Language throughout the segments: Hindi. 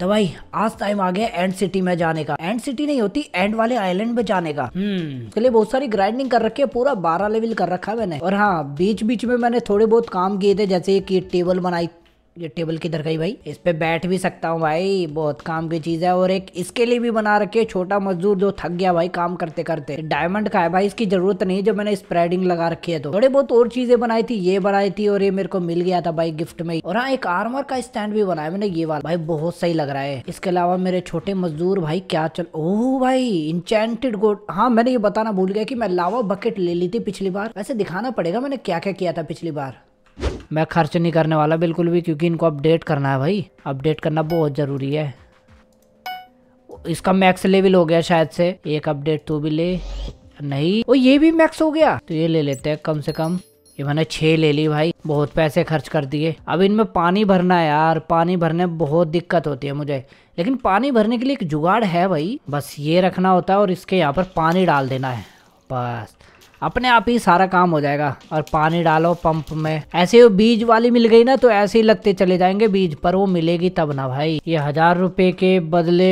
तो भाई आज टाइम आ गया एंड सिटी में जाने का एंड सिटी नहीं होती एंड वाले आइलैंड में जाने का हम्म लिए बहुत सारी ग्राइंडिंग कर रखी है पूरा बारह लेवल कर रखा है मैंने और हाँ बीच बीच में मैंने थोड़े बहुत काम किए थे जैसे की टेबल बनाई ये टेबल किधर गई भाई इस पे बैठ भी सकता हूँ भाई बहुत काम की चीज़ है और एक इसके लिए भी बना रखे छोटा मजदूर जो थक गया भाई काम करते करते डायमंड का है भाई इसकी जरूरत नहीं जो मैंने स्प्रेडिंग लगा रखी है तो थोड़ी बहुत और चीजें बनाई थी ये बनाई थी और ये मेरे को मिल गया था भाई गिफ्ट में और हाँ एक आर्मर का स्टैंड भी बनाया मैंने ये वाला भाई बहुत सही लग रहा है इसके अलावा मेरे छोटे मजदूर भाई क्या चल ओह भाई इंचेंटेड गोड हाँ मैंने ये बताना भूल गया कि मैं लावा बकेट ले ली थी पिछली बार वैसे दिखाना पड़ेगा मैंने क्या क्या किया था पिछली बार मैं खर्च नहीं करने वाला बिल्कुल भी क्योंकि इनको अपडेट करना है भाई अपडेट करना बहुत ज़रूरी है इसका मैक्स लेवल हो गया शायद से एक अपडेट तू भी ले नहीं वो ये भी मैक्स हो गया तो ये ले लेते हैं कम से कम ये मैंने छः ले ली भाई बहुत पैसे खर्च कर दिए अब इनमें पानी भरना है यार पानी भरने में बहुत दिक्कत होती है मुझे लेकिन पानी भरने के लिए एक जुगाड़ है भाई बस ये रखना होता है और इसके यहाँ पर पानी डाल देना है बस अपने आप ही सारा काम हो जाएगा और पानी डालो पंप में ऐसे वो बीज वाली मिल गई ना तो ऐसे ही लगते चले जाएंगे बीज पर वो मिलेगी तब ना भाई ये हजार रुपए के बदले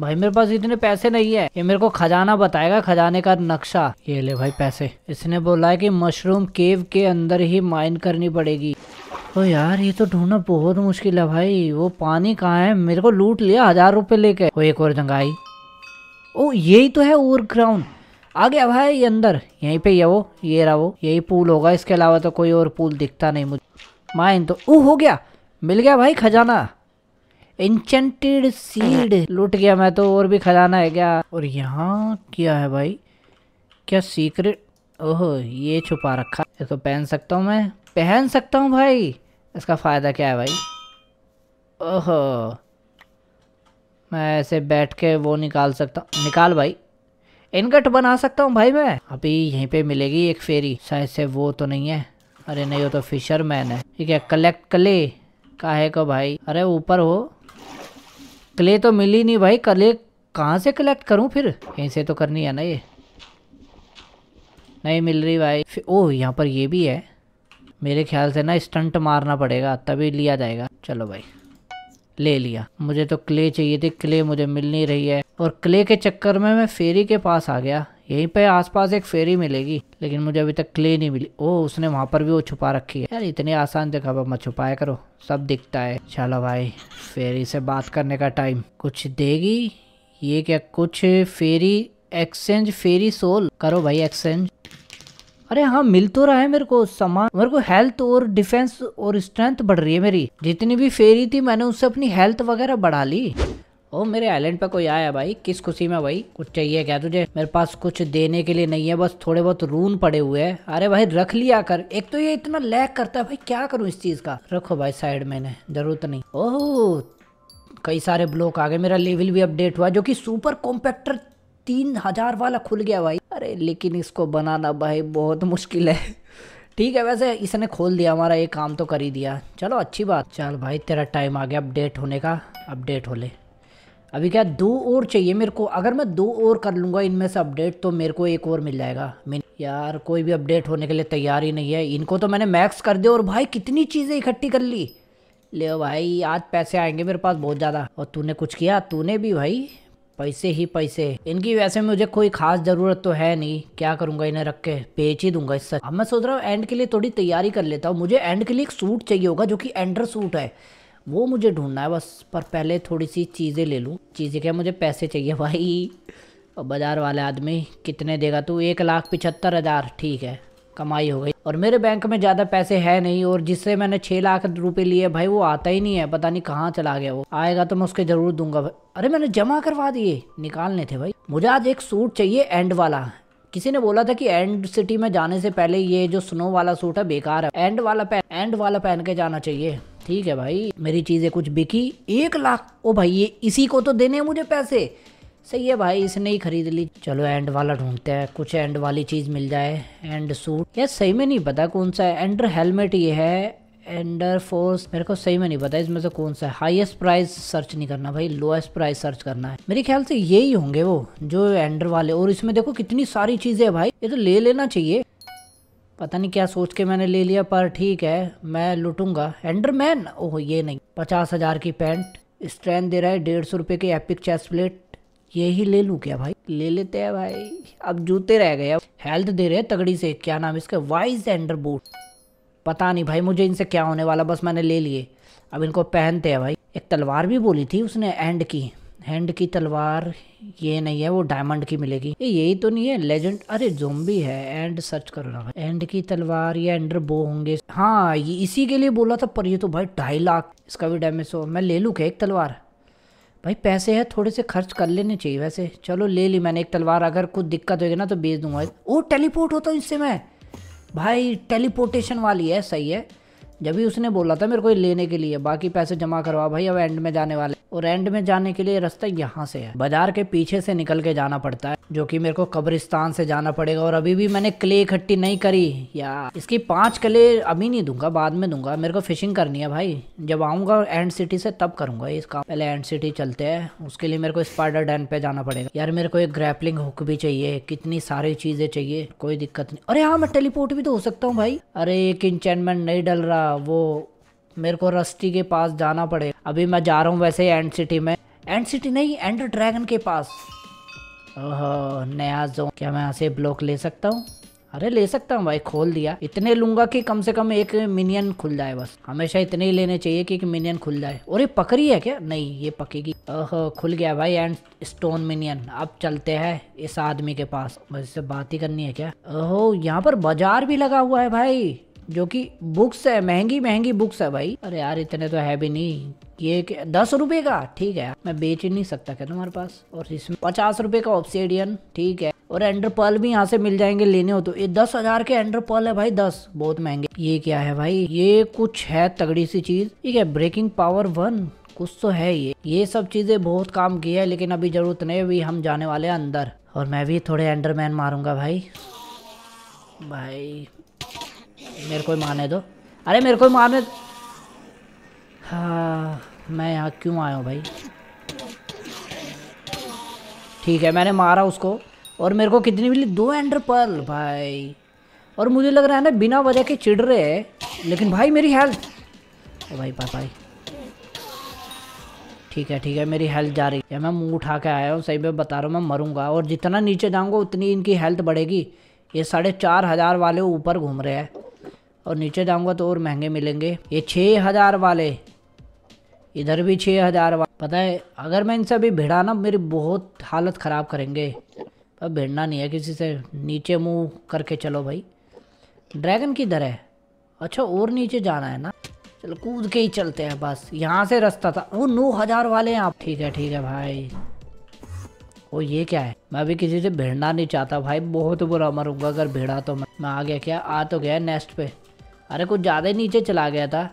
भाई मेरे पास इतने पैसे नहीं है ये मेरे को खजाना बताएगा खजाने का नक्शा ये ले भाई पैसे इसने बोला है कि मशरूम केव के अंदर ही माइन करनी पड़ेगी तो यार ये तो ढूंढना बहुत मुश्किल है भाई वो पानी कहाँ है मेरे को लूट लिया हजार रुपए लेके वो एक और जंगाई ओ यही तो है ओवर ग्राउंड आ गया भाई अंदर यहीं पे ये वो ये रहा वो यही पूल होगा इसके अलावा तो कोई और पूल दिखता नहीं मुझे माइन तो ओह हो गया मिल गया भाई खजाना इंचेंटेड सीड लूट गया मैं तो और भी खजाना है क्या और यहाँ क्या है भाई क्या सीक्रेट ओह ये छुपा रखा ये तो पहन सकता हूँ मैं पहन सकता हूँ भाई इसका फ़ायदा क्या है भाई ओहो मैं ऐसे बैठ के वो निकाल सकता निकाल भाई इनकट बना सकता हूँ भाई मैं अभी यहीं पे मिलेगी एक फेरी शायद से वो तो नहीं है अरे नहीं वो तो फिशरमैन है ठीक है कलेक्ट कले काहे को भाई अरे ऊपर हो क्ले तो मिली नहीं भाई कले कहाँ से कलेक्ट करूँ फिर यहीं से तो करनी है ना ये नहीं मिल रही भाई ओह यहाँ पर ये भी है मेरे ख्याल से ना स्टंट मारना पड़ेगा तभी लिया जाएगा चलो भाई ले लिया मुझे तो क्ले चाहिए थी क्ले मुझे मिल नहीं रही है और क्ले के चक्कर में मैं फेरी के पास आ गया यहीं पे आसपास एक फेरी मिलेगी लेकिन मुझे अभी तक क्ले नहीं मिली ओ उसने वहां पर भी वो छुपा रखी है यार इतनी आसान जगह पर मत छुपाया करो सब दिखता है चलो भाई फेरी से बात करने का टाइम कुछ देगी ये क्या कुछ फेरी एक्सचेंज फेरी सोल करो भाई एक्सचेंज अरे हाँ मिल तो रहा है मेरे को सामान मेरे को हेल्थ और डिफेंस और स्ट्रेंथ बढ़ रही है मेरी जितनी भी फेरी थी मैंने उससे अपनी हेल्थ वगैरह बढ़ा ली ओ मेरे आइलैंड पे कोई आया भाई किस खुशी में भाई कुछ चाहिए क्या तुझे मेरे पास कुछ देने के लिए नहीं है बस थोड़े बहुत रून पड़े हुए हैं अरे भाई रख लिया कर एक तो ये इतना लैग करता है भाई क्या करूँ इस चीज़ का रखो भाई साइड मैंने जरूरत नहीं ओह कई सारे ब्लॉक आ गए मेरा लेवल भी अपडेट हुआ जो कि सुपर कॉम्पैक्टर तीन हजार वाला खुल गया भाई अरे लेकिन इसको बनाना भाई बहुत मुश्किल है ठीक है वैसे इसने खोल दिया हमारा ये काम तो कर ही दिया चलो अच्छी बात चल भाई तेरा टाइम आ गया अपडेट होने का अपडेट हो ले अभी क्या दो और चाहिए मेरे को अगर मैं दो और कर लूँगा इनमें से अपडेट तो मेरे को एक और मिल जाएगा यार कोई भी अपडेट होने के लिए तैयार ही नहीं है इनको तो मैंने मैक्स कर दिया और भाई कितनी चीज़ें इकट्ठी कर ली ले भाई आज पैसे आएंगे मेरे पास बहुत ज़्यादा और तूने कुछ किया तूने भी भाई पैसे ही पैसे इनकी वैसे मुझे कोई खास जरूरत तो है नहीं क्या करूंगा इन्हें रख के बेच ही दूंगा इससे अब मैं सोच रहा हूँ एंड के लिए थोड़ी तैयारी कर लेता हूँ मुझे एंड के लिए एक सूट चाहिए होगा जो कि एंडर सूट है वो मुझे ढूंढना है बस पर पहले थोड़ी सी चीज़ें ले लूँ चीज़ें क्या मुझे पैसे चाहिए भाई और बाज़ार वाले आदमी कितने देगा तू एक लाख पिछहत्तर हज़ार ठीक है कमाई हो गई और मेरे बैंक में ज़्यादा पैसे है नहीं और जिससे मैंने छः लाख रुपए लिए भाई वो आता ही नहीं है पता नहीं कहाँ चला गया वो आएगा तो मैं उसके ज़रूर दूंगा अरे मैंने जमा करवा दिए निकालने थे भाई मुझे आज एक सूट चाहिए एंड वाला किसी ने बोला था कि एंड सिटी में जाने से पहले ये जो स्नो वाला सूट है बेकार है एंड वाला पहन एंड वाला पहन के जाना चाहिए ठीक है भाई मेरी चीज़ें कुछ बिकी एक लाख ओ भाई ये इसी को तो देने मुझे पैसे सही है भाई इसने ही खरीद ली चलो एंड वाला ढूंढते हैं कुछ एंड वाली चीज़ मिल जाए एंड सूट यार सही में नहीं पता कौन सा है एंडर हेलमेट ये है एंडर फोर्स मेरे को सही में नहीं पता इसमें से कौन सा है हाईएस्ट प्राइस सर्च नहीं करना भाई लोएस्ट प्राइस सर्च करना है मेरे ख्याल से यही होंगे वो जो एंडर वाले और इसमें देखो कितनी सारी चीज़ें भाई ये तो ले लेना चाहिए पता नहीं क्या सोच के मैंने ले लिया पर ठीक है मैं लुटूंगा एंडरमैन ओह ये नहीं पचास हज़ार की पैंट स्ट्रेंथ दे रहा है डेढ़ सौ रुपये की एपिक चेस्ट प्लेट ये ही ले लूँ क्या भाई ले लेते हैं भाई अब जूते रह गए हेल्थ दे रहे तगड़ी से क्या नाम इसका वाइज एंडर बूट पता नहीं भाई मुझे इनसे क्या होने वाला बस मैंने ले लिए अब इनको पहनते हैं भाई एक तलवार भी बोली थी उसने एंड की हैंड की तलवार ये नहीं है वो डायमंड की मिलेगी ये यही तो नहीं है लेजेंड अरे जोम्बी है एंड सर्च करो ना एंड की तलवार या एंडर बो होंगे हाँ ये इसी के लिए बोला था पर ये तो भाई ढाई लाख इसका भी डैमेज हो मैं ले लूँ क्या एक तलवार भाई पैसे हैं थोड़े से खर्च कर लेने चाहिए वैसे चलो ले ली मैंने एक तलवार अगर कुछ दिक्कत होगी ना तो बेच दूंगा ओ टेलीपोर्ट होता हूँ इससे मैं भाई टेलीपोर्टेशन वाली है सही है जब भी उसने बोला था मेरे को लेने के लिए बाकी पैसे जमा करवा भाई अब एंड में जाने वाले और एंड में जाने के लिए रास्ता यहाँ से है बाजार के पीछे से निकल के जाना पड़ता है जो कि मेरे को कब्रिस्तान से जाना पड़ेगा और अभी भी मैंने क्ले इकट्ठी नहीं करी या इसकी पांच क्ले अभी नहीं दूंगा बाद में दूंगा मेरे को फिशिंग करनी है भाई जब आऊंगा एंड सिटी से तब करूंगा इस काम पहले एंड सिटी चलते है उसके लिए मेरे को स्पाइडर डैन पे जाना पड़ेगा यार मेरे को एक ग्रैपलिंग हुक भी चाहिए कितनी सारी चीजें चाहिए कोई दिक्कत नहीं अरे हाँ मैं टेलीपोर्ट भी तो हो सकता हूँ भाई अरे एक इंचमेंट नहीं डल रहा वो मेरे को रस्टी के पास जाना पड़ेगा अभी मैं जा रहा हूँ वैसे एंड सिटी में एंड सिटी नहीं एंड ड्रैगन के पास ओह नया जोन क्या मैं यहाँ से ब्लॉक ले सकता हूँ अरे ले सकता हूँ भाई खोल दिया इतने लूंगा कि कम से कम एक मिनियन खुल जाए बस हमेशा इतने ही लेने चाहिए कि एक मिनियन खुल जाए और ये पकड़ी है क्या नहीं ये पकेगी ओह खुल गया भाई एंड स्टोन मिनियन अब चलते हैं इस आदमी के पास बस इससे बात ही करनी है क्या ओह यहाँ पर बाजार भी लगा हुआ है भाई जो कि बुक्स है महंगी महंगी बुक्स है भाई अरे यार इतने तो है भी नहीं ये दस रुपए का ठीक है मैं बेच ही नहीं सकता क्या तुम्हारे पास और इसमें पचास रुपए का ऑप्सेडियन ठीक है और एंडर पर्ल भी यहाँ से मिल जाएंगे लेने हो तो ये दस हजार के एंडर पर्ल है भाई दस बहुत महंगे ये क्या है भाई ये कुछ है तगड़ी सी चीज ठीक है ब्रेकिंग पावर वन कुछ तो है ये ये सब चीजें बहुत काम की है लेकिन अभी जरूरत नहीं अभी हम जाने वाले हैं अंदर और मैं भी थोड़े एंडरमैन मारूंगा भाई भाई मेरे को ही मारने दो अरे मेरे को मारने हाँ मैं यहाँ क्यों आया हूँ भाई ठीक है मैंने मारा उसको और मेरे को कितनी मिली दो एंडर पर्ल भाई और मुझे लग रहा है ना बिना वजह के चिढ़ रहे हैं लेकिन भाई मेरी हेल्थ ओ भाई भाई भाई ठीक है ठीक है मेरी हेल्थ जा रही है मैं मुंह उठा के आया हूँ सही में बता रहा हूँ मैं मरूंगा और जितना नीचे जाऊँगा उतनी इनकी हेल्थ बढ़ेगी ये साढ़े चार हज़ार वाले ऊपर घूम रहे हैं और नीचे जाऊंगा तो और महंगे मिलेंगे ये छः हज़ार वाले इधर भी छः हज़ार वाले पता है अगर मैं इनसे अभी भिड़ा ना मेरी बहुत हालत ख़राब करेंगे पर भिड़ना नहीं है किसी से नीचे मुंह करके चलो भाई ड्रैगन किधर है अच्छा और नीचे जाना है ना चलो कूद के ही चलते हैं बस यहाँ से रास्ता था वो नौ हज़ार वाले हैं आप ठीक है ठीक है भाई वो ये क्या है मैं अभी किसी से भिड़ना नहीं चाहता भाई बहुत बुरा मरूंगा अगर भिड़ा तो मैं, मैं आ गया क्या आ तो गया नेक्स्ट पे अरे कुछ ज़्यादा ही नीचे चला गया था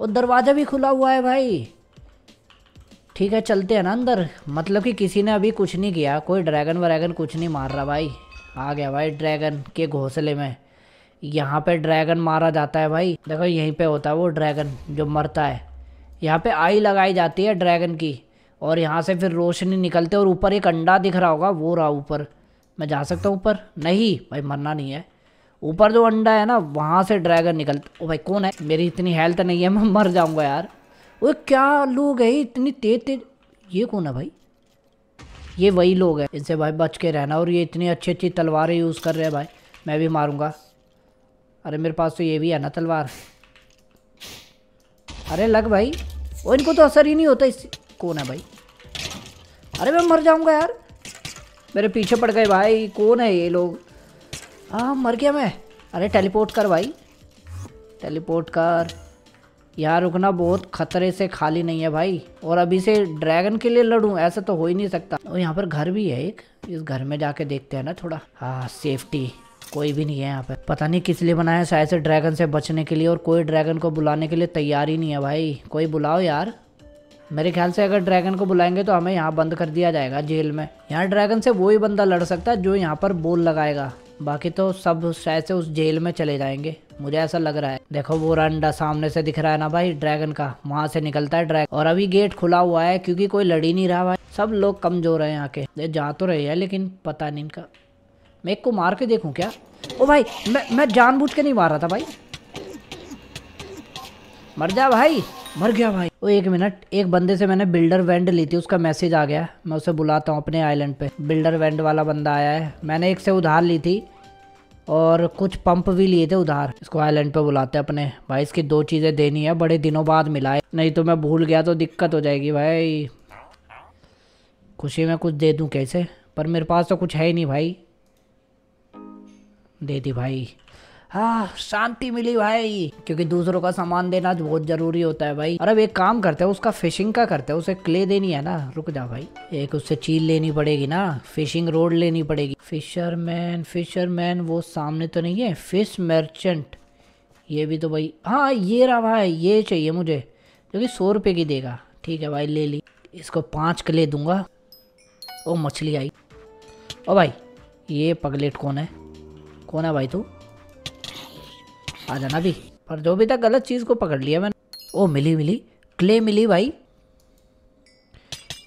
और दरवाज़ा भी खुला हुआ है भाई ठीक है चलते हैं ना अंदर मतलब कि किसी ने अभी कुछ नहीं किया कोई ड्रैगन वैगन कुछ नहीं मार रहा भाई आ गया भाई ड्रैगन के घोंसले में यहाँ पे ड्रैगन मारा जाता है भाई देखो यहीं पे होता है वो ड्रैगन जो मरता है यहाँ पे आई लगाई जाती है ड्रैगन की और यहाँ से फिर रोशनी निकलते और ऊपर एक अंडा दिख रहा होगा वो रहा ऊपर मैं जा सकता हूँ ऊपर नहीं भाई मरना नहीं है ऊपर जो अंडा है ना वहाँ से ड्रैगन निकल ओ भाई कौन है मेरी इतनी हेल्थ नहीं है मैं मर जाऊँगा यार वो क्या लोग है इतनी तेज तेज ये कौन है भाई ये वही लोग हैं इनसे भाई बच के रहना और ये इतनी अच्छी अच्छी तलवारें यूज़ कर रहे हैं भाई मैं भी मारूँगा अरे मेरे पास तो ये भी है ना तलवार अरे लग भाई वो इनको तो असर ही नहीं होता इससे कौन है भाई अरे मैं मर जाऊँगा यार मेरे पीछे पड़ गए भाई कौन है ये लोग आ मर गया मैं अरे टेलीपोर्ट कर भाई टेलीपोर्ट कर यहाँ रुकना बहुत खतरे से खाली नहीं है भाई और अभी से ड्रैगन के लिए लड़ूँ ऐसा तो हो ही नहीं सकता और यहाँ पर घर भी है एक इस घर में जाके देखते हैं ना थोड़ा हाँ सेफ्टी कोई भी नहीं है यहाँ पे पता नहीं किस लिए बनाया शायद से ड्रैगन से बचने के लिए और कोई ड्रैगन को बुलाने के लिए तैयार ही नहीं है भाई कोई बुलाओ यार मेरे ख्याल से अगर ड्रैगन को बुलाएंगे तो हमें यहाँ बंद कर दिया जाएगा जेल में यहाँ ड्रैगन से वो ही बंदा लड़ सकता है जो यहाँ पर बोल लगाएगा बाकी तो सब शायद से उस जेल में चले जाएंगे मुझे ऐसा लग रहा है देखो वो रंडा सामने से दिख रहा है ना भाई ड्रैगन का वहां से निकलता है ड्रैगन और अभी गेट खुला हुआ है क्योंकि कोई लड़ी नहीं रहा भाई सब लोग कमजोर है यहाँ के जा तो रहे हैं लेकिन पता नहीं इनका मैं एक को मार के देखू क्या ओ भाई मैं मैं जानबूझ के नहीं मार रहा था भाई मर जा भाई मर गया भाई वो एक मिनट एक बंदे से मैंने बिल्डर वेंड ली थी उसका मैसेज आ गया मैं उसे बुलाता हूँ अपने आइलैंड पे बिल्डर वेंड वाला बंदा आया है मैंने एक से उधार ली थी और कुछ पंप भी लिए थे उधार इसको आइलैंड पे बुलाते अपने भाई इसकी दो चीज़ें देनी है बड़े दिनों बाद मिला है नहीं तो मैं भूल गया तो दिक्कत हो जाएगी भाई खुशी में कुछ दे दूँ कैसे पर मेरे पास तो कुछ है ही नहीं भाई दे दी भाई हाँ शांति मिली भाई क्योंकि दूसरों का सामान देना तो बहुत जरूरी होता है भाई और अब एक काम करते हैं उसका फिशिंग का करते हैं उसे क्ले देनी है ना रुक जा भाई एक उससे चील लेनी पड़ेगी ना फिशिंग रोड लेनी पड़ेगी फिशरमैन फिशरमैन वो सामने तो नहीं है फिश मर्चेंट ये भी तो भाई हाँ ये रहा भाई ये चाहिए मुझे जो कि सौ रुपये की देगा ठीक है भाई ले ली इसको पाँच क्ले दूंगा ओ मछली आई ओ भाई ये पगलेट कौन है कौन है भाई तू आ जाना भी पर जो भी था गलत चीज़ को पकड़ लिया मैंने ओ मिली मिली क्ले मिली भाई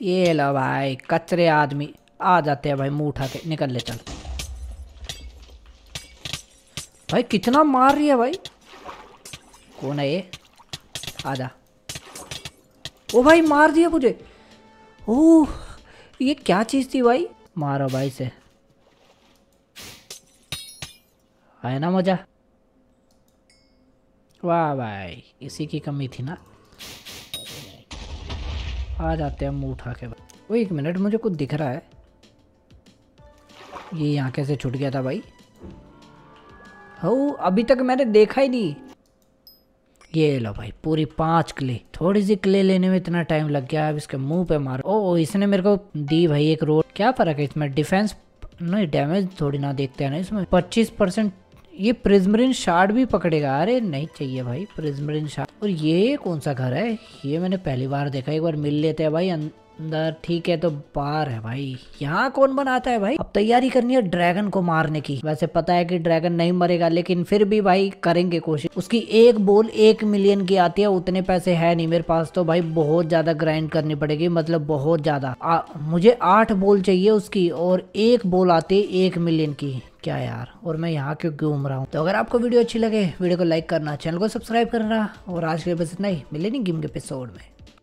ये लो भाई कचरे आदमी आ जाते हैं भाई मुंह उठा के निकल ले चल भाई कितना मार रही है भाई कौन है ये आ जा ओ भाई मार दिया मुझे ओ ये क्या चीज़ थी भाई मारो भाई से आया ना मज़ा वाह भाई इसी की कमी थी ना आ जाते हैं मुंह उठा के वो एक मिनट मुझे कुछ दिख रहा है ये यहाँ कैसे छूट गया था भाई हो अभी तक मैंने देखा ही नहीं ये लो भाई पूरी पांच क्ले थोड़ी सी क्ले लेने में इतना टाइम लग गया अब इसके मुंह पे मारो ओ इसने मेरे को दी भाई एक रोड क्या फर्क है इसमें डिफेंस नहीं डैमेज थोड़ी ना देखते हैं ना इसमें पच्चीस परसेंट ये प्रिजमरिन शार्ड भी पकड़ेगा अरे नहीं चाहिए भाई प्रिजमरिन शार्ड और ये कौन सा घर है ये मैंने पहली बार देखा एक बार मिल लेते हैं भाई अं- अंदर ठीक है तो बार है भाई यहाँ कौन बनाता है भाई अब तैयारी करनी है ड्रैगन को मारने की वैसे पता है कि ड्रैगन नहीं मरेगा लेकिन फिर भी भाई करेंगे कोशिश उसकी एक बोल एक मिलियन की आती है उतने पैसे है नहीं मेरे पास तो भाई बहुत ज्यादा ग्राइंड करनी पड़ेगी मतलब बहुत ज्यादा मुझे आठ बोल चाहिए उसकी और एक बोल आती है एक मिलियन की क्या यार और मैं यहाँ क्यों घूम रहा हूँ तो अगर आपको वीडियो अच्छी लगे वीडियो को लाइक करना चैनल को सब्सक्राइब करना और आज के लिए बस इतना ही मिले नहीं गेम के एपिसोड में